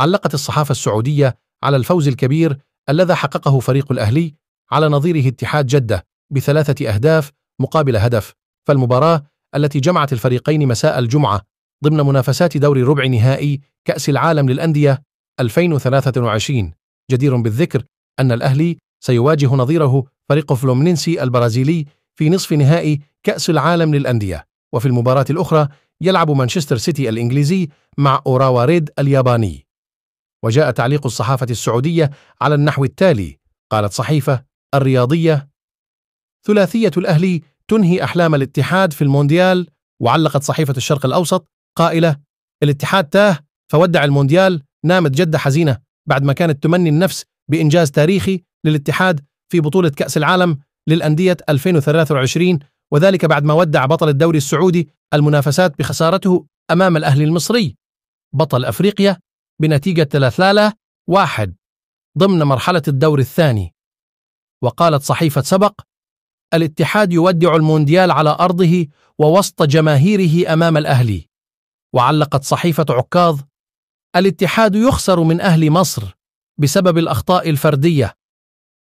علقت الصحافة السعودية على الفوز الكبير الذي حققه فريق الأهلي على نظيره اتحاد جدة بثلاثة أهداف مقابل هدف فالمباراة التي جمعت الفريقين مساء الجمعة ضمن منافسات دور ربع نهائي كأس العالم للأندية 2023 جدير بالذكر أن الأهلي سيواجه نظيره فريق فلومنينسي البرازيلي في نصف نهائي كأس العالم للأندية وفي المباراة الأخرى يلعب مانشستر سيتي الإنجليزي مع أوراوا ريد الياباني وجاء تعليق الصحافة السعودية على النحو التالي قالت صحيفة الرياضية ثلاثية الأهلي تنهي أحلام الاتحاد في المونديال وعلقت صحيفة الشرق الأوسط قائلة الاتحاد تاه فودع المونديال نامت جدة حزينة بعد ما كانت تمني النفس بإنجاز تاريخي للاتحاد في بطولة كأس العالم للأندية 2023 وذلك بعد ما ودع بطل الدوري السعودي المنافسات بخسارته أمام الأهلي المصري بطل أفريقيا بنتيجة 3 واحد ضمن مرحلة الدور الثاني وقالت صحيفة سبق الاتحاد يودع المونديال على أرضه ووسط جماهيره أمام الأهلي وعلقت صحيفة عكاظ الاتحاد يخسر من أهل مصر بسبب الأخطاء الفردية